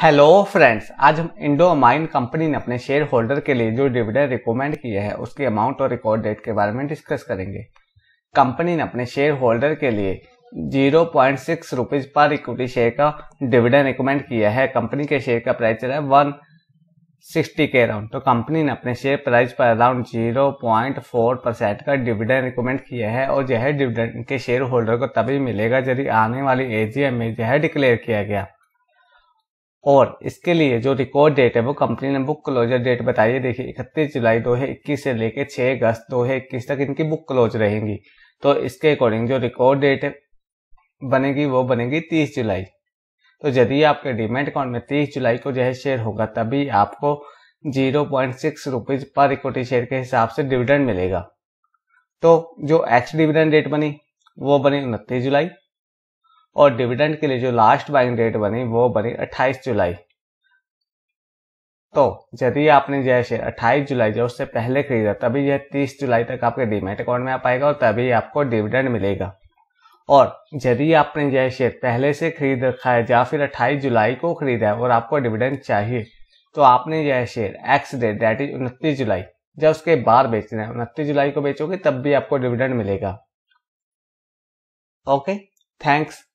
hello friends आज हम Indo mine company ने अपने शेयर होल्डर के लिए जो डिविडेंड रिकमेंड किया है उसके अमाउंट और रिकॉर्ड डेट के बारे में डिस्कस करेंगे कंपनी ने अपने शेयर होल्डर के लिए 0.6 पॉइंट पर इक्विटी शेयर का डिविडेंड रिकमेंड किया है कंपनी के शेयर का प्राइस चला है वन सिक्सटी के अराउंड तो कंपनी ने अपने शेयर प्राइस पर अराउंड जीरो का डिविडेंड रिकमेंड किया है और यह डिविडेंड के शेयर होल्डर को तभी मिलेगा जब आने वाली एजीएम में यह डिक्लेयर किया गया और इसके लिए जो रिकॉर्ड डेट है वो कंपनी ने बुक क्लोजर डेट बताई है देखिए इकतीस जुलाई 2021 से लेकर 6 अगस्त 2021 तक इनकी बुक क्लोज रहेंगी तो इसके अकॉर्डिंग जो रिकॉर्ड डेट बनेगी वो बनेगी 30 जुलाई तो यदि आपके डिमेट अकाउंट में 30 जुलाई को जो है शेयर होगा तभी आपको जीरो पॉइंट सिक्स रुपीज पर इक्विटी शेयर के हिसाब से डिविडेंड मिलेगा तो जो एक्स डिविडेंड डेट बनी वो बनी उनतीस जुलाई और डिविडेंड के लिए जो लास्ट बाइंग डेट बनी वो बनी 28 जुलाई तो यदि आपने जय शेयर अट्ठाईस जुलाई जो उससे पहले खरीदा तभी यह तीस जुलाई तक आपके डीमेट अकाउंट में आ पाएगा और तभी आपको डिविडेंड मिलेगा और यदि आपने यह शेयर पहले से खरीद रखा है या फिर अट्ठाईस जुलाई को खरीदा है और आपको डिविडेंड चाहिए तो आपने यह share ex date date is उनतीस जुलाई जब उसके बाद बेचना है उनतीस जुलाई को बेचोगे तब भी आपको डिविडेंड मिलेगा ओके थैंक्स